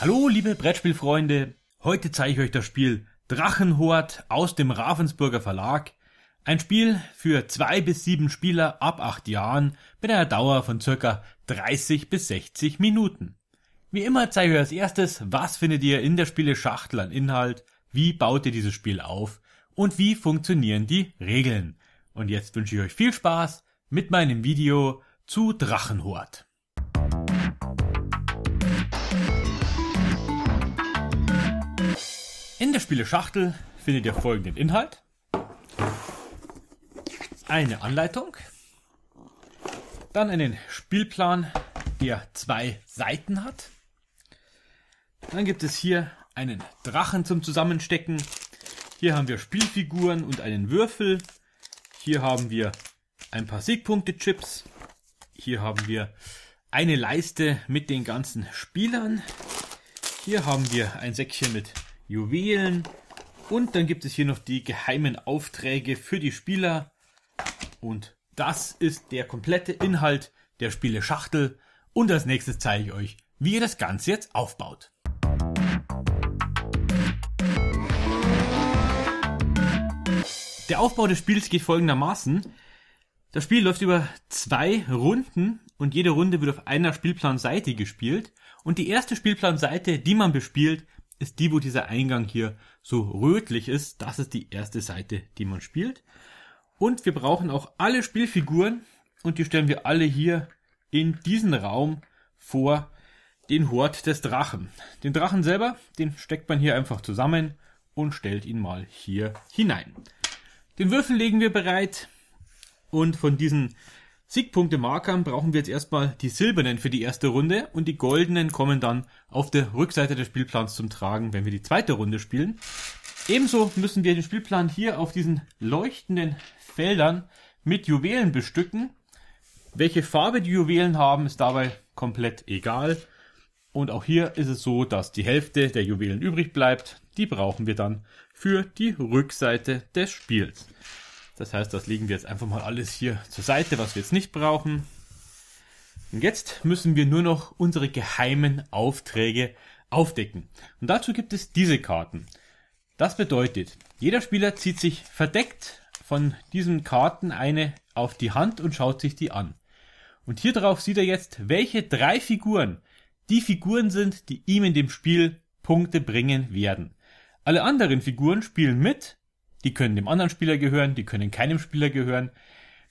Hallo, liebe Brettspielfreunde. Heute zeige ich euch das Spiel Drachenhort aus dem Ravensburger Verlag. Ein Spiel für zwei bis sieben Spieler ab acht Jahren mit einer Dauer von circa 30 bis 60 Minuten. Wie immer zeige ich euch als erstes, was findet ihr in der Spieleschachtel an Inhalt, wie baut ihr dieses Spiel auf und wie funktionieren die Regeln. Und jetzt wünsche ich euch viel Spaß mit meinem Video zu Drachenhort. In der Spieleschachtel findet ihr folgenden Inhalt. Eine Anleitung. Dann einen Spielplan, der zwei Seiten hat. Dann gibt es hier einen Drachen zum Zusammenstecken. Hier haben wir Spielfiguren und einen Würfel. Hier haben wir ein paar Siegpunkte-Chips. Hier haben wir eine Leiste mit den ganzen Spielern. Hier haben wir ein Säckchen mit Juwelen. Und dann gibt es hier noch die geheimen Aufträge für die Spieler. Und das ist der komplette Inhalt der Spiele Schachtel. Und als nächstes zeige ich euch, wie ihr das Ganze jetzt aufbaut. Der Aufbau des Spiels geht folgendermaßen. Das Spiel läuft über zwei Runden und jede Runde wird auf einer Spielplanseite gespielt. Und die erste Spielplanseite, die man bespielt, ist die, wo dieser Eingang hier so rötlich ist. Das ist die erste Seite, die man spielt. Und wir brauchen auch alle Spielfiguren und die stellen wir alle hier in diesen Raum vor den Hort des Drachen. Den Drachen selber, den steckt man hier einfach zusammen und stellt ihn mal hier hinein. Den Würfel legen wir bereit und von diesen Siegpunkte-Markern brauchen wir jetzt erstmal die silbernen für die erste Runde und die goldenen kommen dann auf der Rückseite des Spielplans zum Tragen, wenn wir die zweite Runde spielen. Ebenso müssen wir den Spielplan hier auf diesen leuchtenden Feldern mit Juwelen bestücken. Welche Farbe die Juwelen haben, ist dabei komplett egal. Und auch hier ist es so, dass die Hälfte der Juwelen übrig bleibt. Die brauchen wir dann für die Rückseite des Spiels. Das heißt, das legen wir jetzt einfach mal alles hier zur Seite, was wir jetzt nicht brauchen. Und jetzt müssen wir nur noch unsere geheimen Aufträge aufdecken. Und dazu gibt es diese Karten. Das bedeutet, jeder Spieler zieht sich verdeckt von diesen Karten eine auf die Hand und schaut sich die an. Und hier drauf sieht er jetzt, welche drei Figuren die Figuren sind, die ihm in dem Spiel Punkte bringen werden. Alle anderen Figuren spielen mit die können dem anderen Spieler gehören, die können keinem Spieler gehören.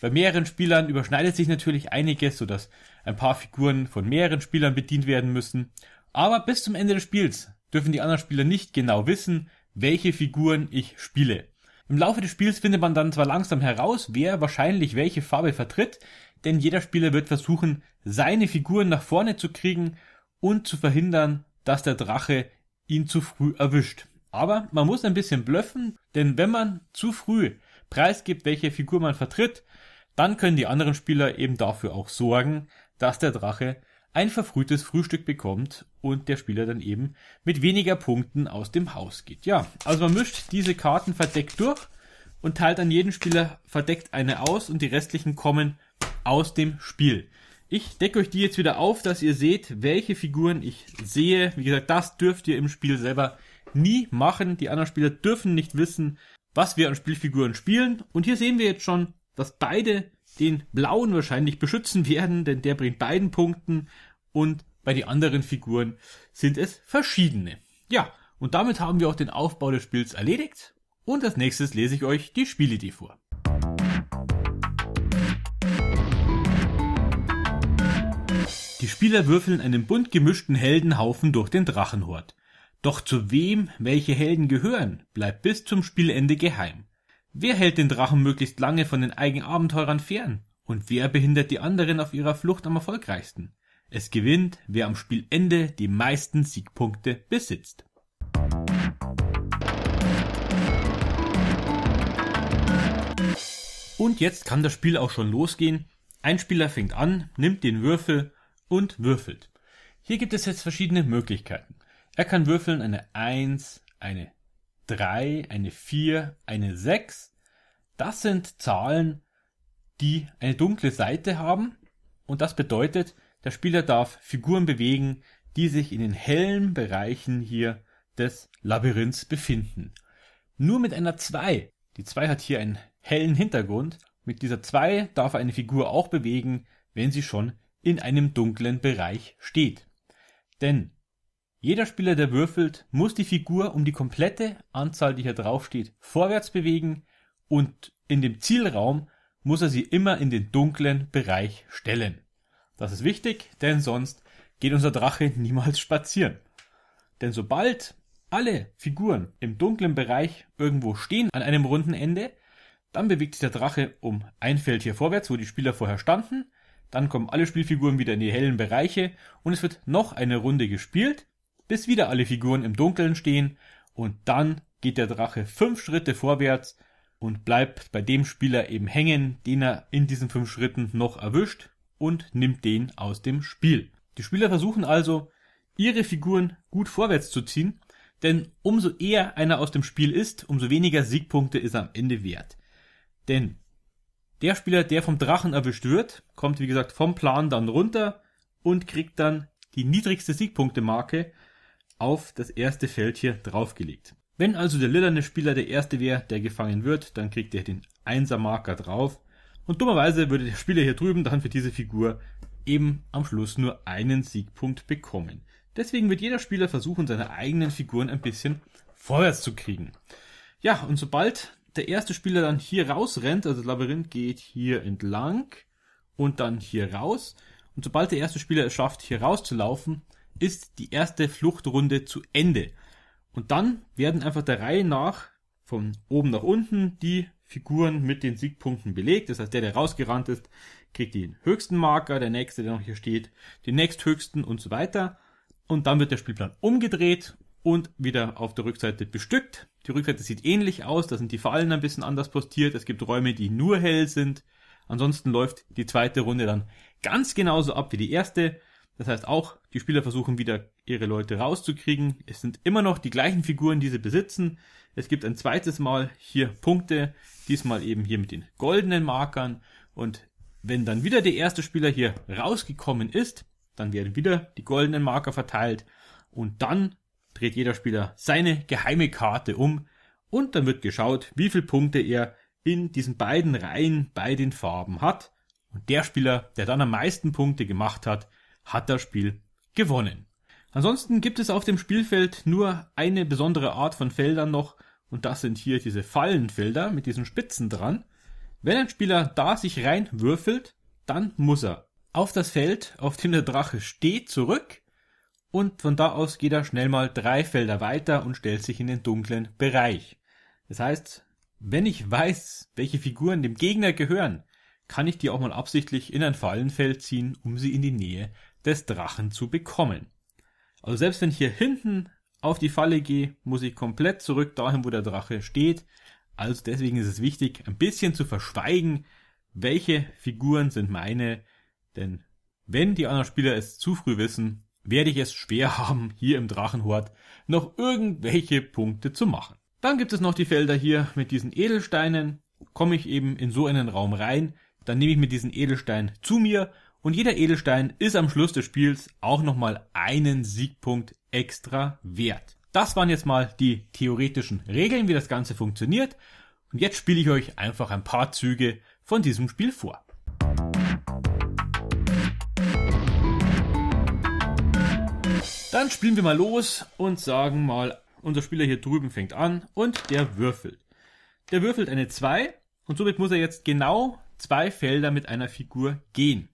Bei mehreren Spielern überschneidet sich natürlich einiges, sodass ein paar Figuren von mehreren Spielern bedient werden müssen. Aber bis zum Ende des Spiels dürfen die anderen Spieler nicht genau wissen, welche Figuren ich spiele. Im Laufe des Spiels findet man dann zwar langsam heraus, wer wahrscheinlich welche Farbe vertritt, denn jeder Spieler wird versuchen, seine Figuren nach vorne zu kriegen und zu verhindern, dass der Drache ihn zu früh erwischt. Aber man muss ein bisschen blöffen, denn wenn man zu früh preisgibt, welche Figur man vertritt, dann können die anderen Spieler eben dafür auch sorgen, dass der Drache ein verfrühtes Frühstück bekommt und der Spieler dann eben mit weniger Punkten aus dem Haus geht. Ja, also man mischt diese Karten verdeckt durch und teilt an jeden Spieler verdeckt eine aus und die restlichen kommen aus dem Spiel. Ich decke euch die jetzt wieder auf, dass ihr seht, welche Figuren ich sehe. Wie gesagt, das dürft ihr im Spiel selber nie machen. Die anderen Spieler dürfen nicht wissen, was wir an Spielfiguren spielen. Und hier sehen wir jetzt schon, dass beide den blauen wahrscheinlich beschützen werden, denn der bringt beiden Punkten und bei den anderen Figuren sind es verschiedene. Ja, und damit haben wir auch den Aufbau des Spiels erledigt und als nächstes lese ich euch die Spielidee vor. Die Spieler würfeln einen bunt gemischten Heldenhaufen durch den Drachenhort. Doch zu wem welche Helden gehören, bleibt bis zum Spielende geheim. Wer hält den Drachen möglichst lange von den eigenen Abenteurern fern? Und wer behindert die anderen auf ihrer Flucht am erfolgreichsten? Es gewinnt, wer am Spielende die meisten Siegpunkte besitzt. Und jetzt kann das Spiel auch schon losgehen. Ein Spieler fängt an, nimmt den Würfel und würfelt. Hier gibt es jetzt verschiedene Möglichkeiten. Er kann würfeln eine 1, eine 3, eine 4, eine 6. Das sind Zahlen, die eine dunkle Seite haben. Und das bedeutet, der Spieler darf Figuren bewegen, die sich in den hellen Bereichen hier des Labyrinths befinden. Nur mit einer 2. Die 2 hat hier einen hellen Hintergrund. Mit dieser 2 darf er eine Figur auch bewegen, wenn sie schon in einem dunklen Bereich steht. Denn jeder Spieler, der würfelt, muss die Figur um die komplette Anzahl, die hier draufsteht, vorwärts bewegen und in dem Zielraum muss er sie immer in den dunklen Bereich stellen. Das ist wichtig, denn sonst geht unser Drache niemals spazieren. Denn sobald alle Figuren im dunklen Bereich irgendwo stehen an einem runden Ende, dann bewegt sich der Drache um ein Feld hier vorwärts, wo die Spieler vorher standen, dann kommen alle Spielfiguren wieder in die hellen Bereiche und es wird noch eine Runde gespielt bis wieder alle Figuren im Dunkeln stehen und dann geht der Drache fünf Schritte vorwärts und bleibt bei dem Spieler eben hängen, den er in diesen fünf Schritten noch erwischt und nimmt den aus dem Spiel. Die Spieler versuchen also, ihre Figuren gut vorwärts zu ziehen, denn umso eher einer aus dem Spiel ist, umso weniger Siegpunkte ist er am Ende wert. Denn der Spieler, der vom Drachen erwischt wird, kommt wie gesagt vom Plan dann runter und kriegt dann die niedrigste Siegpunktemarke auf das erste Feld hier draufgelegt. Wenn also der lilane Spieler der erste wäre, der gefangen wird, dann kriegt er den 1 Marker drauf. Und dummerweise würde der Spieler hier drüben dann für diese Figur eben am Schluss nur einen Siegpunkt bekommen. Deswegen wird jeder Spieler versuchen, seine eigenen Figuren ein bisschen vorwärts zu kriegen. Ja, und sobald der erste Spieler dann hier rausrennt, also das Labyrinth geht hier entlang und dann hier raus, und sobald der erste Spieler es schafft, hier rauszulaufen, ist die erste Fluchtrunde zu Ende. Und dann werden einfach der Reihe nach von oben nach unten die Figuren mit den Siegpunkten belegt. Das heißt, der, der rausgerannt ist, kriegt den höchsten Marker, der nächste, der noch hier steht, den nächsthöchsten und so weiter. Und dann wird der Spielplan umgedreht und wieder auf der Rückseite bestückt. Die Rückseite sieht ähnlich aus, da sind die Fallen ein bisschen anders postiert. Es gibt Räume, die nur hell sind. Ansonsten läuft die zweite Runde dann ganz genauso ab wie die erste. Das heißt auch, die Spieler versuchen wieder ihre Leute rauszukriegen. Es sind immer noch die gleichen Figuren, die sie besitzen. Es gibt ein zweites Mal hier Punkte, diesmal eben hier mit den goldenen Markern. Und wenn dann wieder der erste Spieler hier rausgekommen ist, dann werden wieder die goldenen Marker verteilt. Und dann dreht jeder Spieler seine geheime Karte um. Und dann wird geschaut, wie viele Punkte er in diesen beiden Reihen bei den Farben hat. Und der Spieler, der dann am meisten Punkte gemacht hat, hat das Spiel gewonnen. Ansonsten gibt es auf dem Spielfeld nur eine besondere Art von Feldern noch und das sind hier diese Fallenfelder mit diesen Spitzen dran. Wenn ein Spieler da sich reinwürfelt, dann muss er auf das Feld, auf dem der Drache steht, zurück und von da aus geht er schnell mal drei Felder weiter und stellt sich in den dunklen Bereich. Das heißt, wenn ich weiß, welche Figuren dem Gegner gehören, kann ich die auch mal absichtlich in ein Fallenfeld ziehen, um sie in die Nähe des Drachen zu bekommen. Also selbst wenn ich hier hinten auf die Falle gehe, muss ich komplett zurück dahin, wo der Drache steht. Also deswegen ist es wichtig, ein bisschen zu verschweigen, welche Figuren sind meine, denn wenn die anderen Spieler es zu früh wissen, werde ich es schwer haben, hier im Drachenhort noch irgendwelche Punkte zu machen. Dann gibt es noch die Felder hier mit diesen Edelsteinen. Komme ich eben in so einen Raum rein, dann nehme ich mir diesen Edelstein zu mir und jeder Edelstein ist am Schluss des Spiels auch nochmal einen Siegpunkt extra wert. Das waren jetzt mal die theoretischen Regeln, wie das Ganze funktioniert. Und jetzt spiele ich euch einfach ein paar Züge von diesem Spiel vor. Dann spielen wir mal los und sagen mal, unser Spieler hier drüben fängt an und der würfelt. Der würfelt eine 2 und somit muss er jetzt genau zwei Felder mit einer Figur gehen.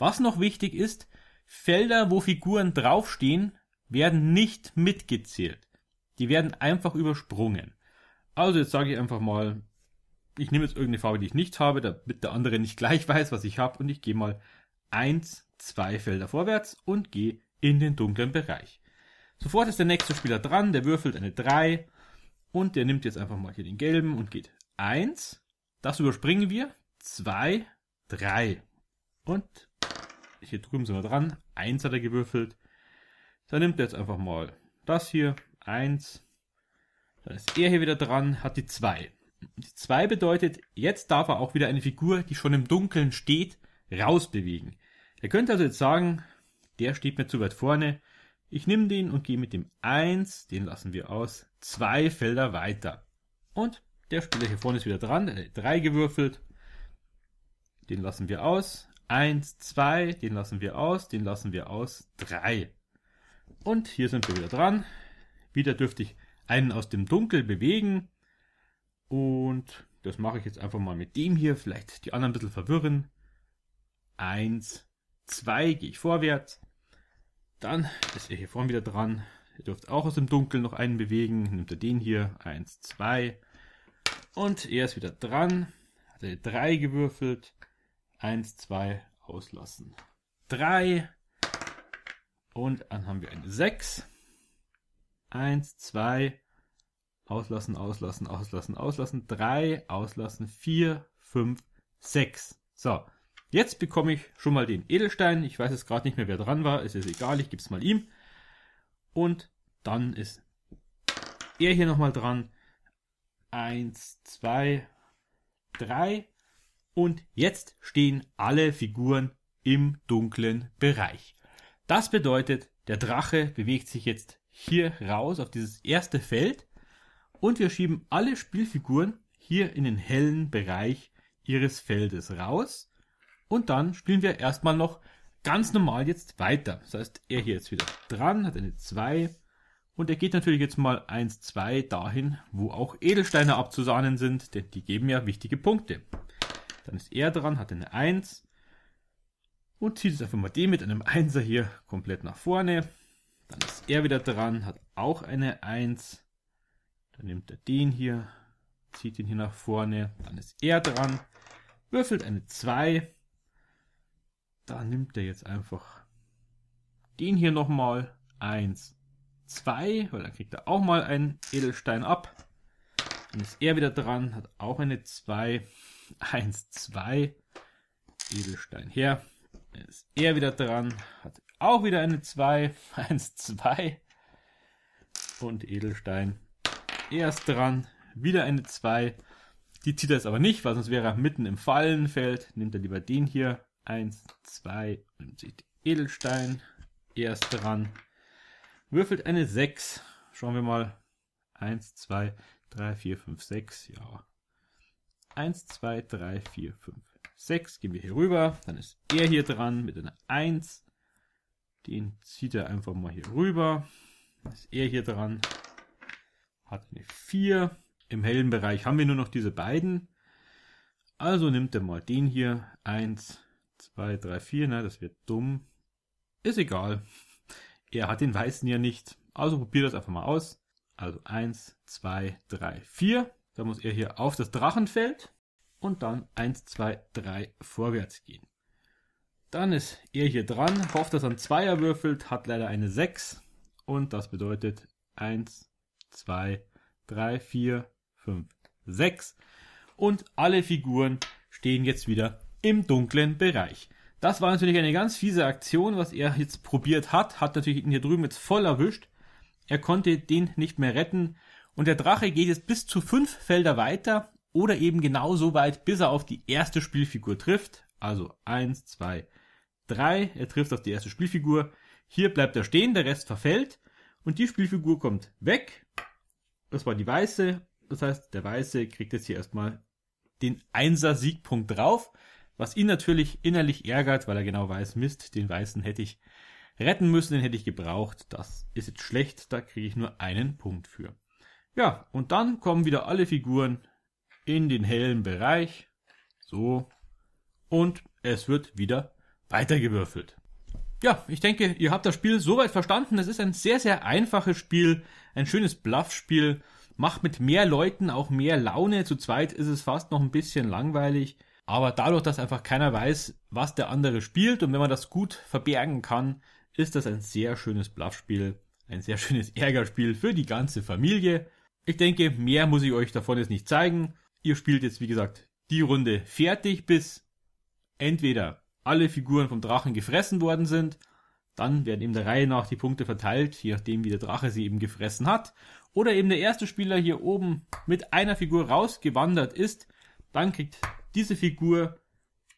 Was noch wichtig ist, Felder, wo Figuren draufstehen, werden nicht mitgezählt. Die werden einfach übersprungen. Also jetzt sage ich einfach mal, ich nehme jetzt irgendeine Farbe, die ich nicht habe, damit der andere nicht gleich weiß, was ich habe und ich gehe mal eins, zwei Felder vorwärts und gehe in den dunklen Bereich. Sofort ist der nächste Spieler dran, der würfelt eine 3 und der nimmt jetzt einfach mal hier den gelben und geht 1. Das überspringen wir. 2, 3. Und hier drüben sind wir dran. Eins hat er gewürfelt. Dann nimmt er jetzt einfach mal das hier. Eins. Dann ist er hier wieder dran, hat die zwei. Die zwei bedeutet, jetzt darf er auch wieder eine Figur, die schon im Dunkeln steht, rausbewegen. Er könnte also jetzt sagen, der steht mir zu weit vorne. Ich nehme den und gehe mit dem 1, den lassen wir aus, zwei Felder weiter. Und der Spieler hier vorne ist wieder dran, 3 gewürfelt. Den lassen wir aus. 1, 2, den lassen wir aus, den lassen wir aus, 3. Und hier sind wir wieder dran. Wieder dürfte ich einen aus dem Dunkel bewegen. Und das mache ich jetzt einfach mal mit dem hier, vielleicht die anderen ein bisschen verwirren. 1, 2, gehe ich vorwärts. Dann ist er hier vorne wieder dran. Ihr dürft auch aus dem Dunkel noch einen bewegen. Nimmt er den hier, 1, 2. Und er ist wieder dran. Hat er 3 gewürfelt. Eins, zwei, auslassen. Drei. Und dann haben wir eine sechs. Eins, zwei, auslassen, auslassen, auslassen, auslassen. Drei, auslassen, vier, fünf, sechs. So. Jetzt bekomme ich schon mal den Edelstein. Ich weiß jetzt gerade nicht mehr, wer dran war. Ist jetzt egal. Ich gebe es mal ihm. Und dann ist er hier nochmal dran. Eins, zwei, drei. Und jetzt stehen alle Figuren im dunklen Bereich. Das bedeutet, der Drache bewegt sich jetzt hier raus auf dieses erste Feld und wir schieben alle Spielfiguren hier in den hellen Bereich ihres Feldes raus und dann spielen wir erstmal noch ganz normal jetzt weiter. Das heißt, er hier jetzt wieder dran, hat eine 2 und er geht natürlich jetzt mal 1, 2 dahin, wo auch Edelsteine abzusahnen sind, denn die geben ja wichtige Punkte. Dann ist er dran, hat eine 1 und zieht jetzt einfach mal den mit einem 1er hier komplett nach vorne. Dann ist er wieder dran, hat auch eine 1. Dann nimmt er den hier, zieht ihn hier nach vorne. Dann ist er dran, würfelt eine 2. Dann nimmt er jetzt einfach den hier nochmal. 1, 2, weil dann kriegt er auch mal einen Edelstein ab. Dann ist er wieder dran, hat auch eine 2. 1, 2 Edelstein her. Ist er wieder dran. Hat auch wieder eine 2, 1, 2 Und Edelstein. Er ist dran. Wieder eine 2. Die zieht er jetzt aber nicht, weil sonst wäre er mitten im Fallenfeld. Nimmt er lieber den hier. 1, 2, Nimmt sich Edelstein. Er ist dran. Würfelt eine 6. Schauen wir mal. 1, 2, 3, 4, 5, 6. Ja, 1, 2, 3, 4, 5, 6. Gehen wir hier rüber. Dann ist er hier dran mit einer 1. Den zieht er einfach mal hier rüber. Dann ist er hier dran. Hat eine 4. Im hellen Bereich haben wir nur noch diese beiden. Also nimmt er mal den hier. 1, 2, 3, 4. Na, das wird dumm. Ist egal. Er hat den weißen ja nicht. Also probiert das einfach mal aus. Also 1, 2, 3, 4. Da muss er hier auf das Drachenfeld und dann 1, 2, 3 vorwärts gehen. Dann ist er hier dran, hofft, dass er einen Zweier würfelt, hat leider eine 6 und das bedeutet 1, 2, 3, 4, 5, 6 und alle Figuren stehen jetzt wieder im dunklen Bereich. Das war natürlich eine ganz fiese Aktion, was er jetzt probiert hat, hat natürlich ihn hier drüben jetzt voll erwischt. Er konnte den nicht mehr retten, und der Drache geht jetzt bis zu fünf Felder weiter oder eben genau so weit, bis er auf die erste Spielfigur trifft. Also eins, zwei, drei. Er trifft auf die erste Spielfigur. Hier bleibt er stehen, der Rest verfällt und die Spielfigur kommt weg. Das war die weiße. Das heißt, der Weiße kriegt jetzt hier erstmal den Einser-Siegpunkt drauf, was ihn natürlich innerlich ärgert, weil er genau weiß, Mist, den Weißen hätte ich retten müssen, den hätte ich gebraucht. Das ist jetzt schlecht, da kriege ich nur einen Punkt für. Ja, und dann kommen wieder alle Figuren in den hellen Bereich. So. Und es wird wieder weitergewürfelt. Ja, ich denke, ihr habt das Spiel soweit verstanden. Es ist ein sehr, sehr einfaches Spiel, ein schönes Bluffspiel, macht mit mehr Leuten auch mehr Laune. Zu zweit ist es fast noch ein bisschen langweilig. Aber dadurch, dass einfach keiner weiß, was der andere spielt und wenn man das gut verbergen kann, ist das ein sehr schönes Bluffspiel, ein sehr schönes Ärgerspiel für die ganze Familie. Ich denke, mehr muss ich euch davon jetzt nicht zeigen. Ihr spielt jetzt, wie gesagt, die Runde fertig, bis entweder alle Figuren vom Drachen gefressen worden sind, dann werden eben der Reihe nach die Punkte verteilt, je nachdem, wie der Drache sie eben gefressen hat. Oder eben der erste Spieler hier oben mit einer Figur rausgewandert ist, dann kriegt diese Figur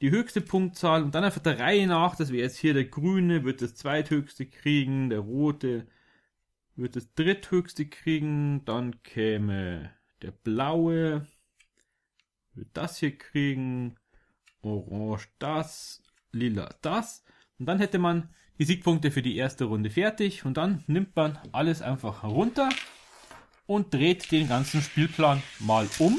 die höchste Punktzahl und dann einfach der Reihe nach, das wäre jetzt hier der Grüne, wird das zweithöchste kriegen, der Rote, wird das dritthöchste kriegen, dann käme der blaue, wird das hier kriegen, orange das, lila das. Und dann hätte man die Siegpunkte für die erste Runde fertig und dann nimmt man alles einfach runter und dreht den ganzen Spielplan mal um.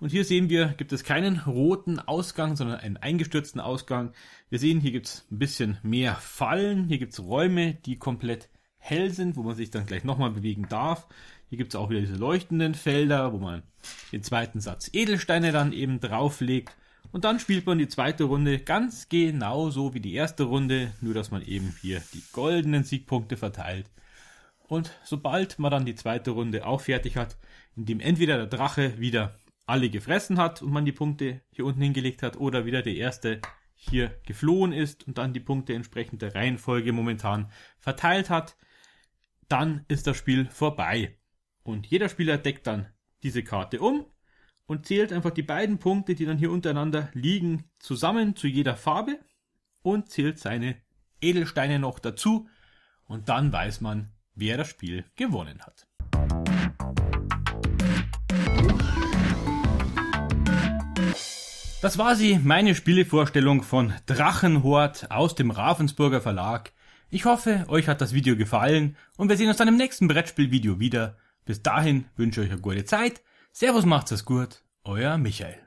Und hier sehen wir, gibt es keinen roten Ausgang, sondern einen eingestürzten Ausgang. Wir sehen, hier gibt es ein bisschen mehr Fallen. Hier gibt es Räume, die komplett hell sind, wo man sich dann gleich nochmal bewegen darf. Hier gibt es auch wieder diese leuchtenden Felder, wo man den zweiten Satz Edelsteine dann eben drauflegt. Und dann spielt man die zweite Runde ganz genauso wie die erste Runde, nur dass man eben hier die goldenen Siegpunkte verteilt. Und sobald man dann die zweite Runde auch fertig hat, indem entweder der Drache wieder alle gefressen hat und man die Punkte hier unten hingelegt hat oder wieder der erste hier geflohen ist und dann die Punkte entsprechend der Reihenfolge momentan verteilt hat, dann ist das Spiel vorbei. Und jeder Spieler deckt dann diese Karte um und zählt einfach die beiden Punkte, die dann hier untereinander liegen, zusammen zu jeder Farbe und zählt seine Edelsteine noch dazu und dann weiß man, wer das Spiel gewonnen hat. Das war sie, meine Spielevorstellung von Drachenhort aus dem Ravensburger Verlag. Ich hoffe, euch hat das Video gefallen und wir sehen uns dann im nächsten Brettspielvideo wieder. Bis dahin wünsche ich euch eine gute Zeit. Servus, macht's es gut, euer Michael.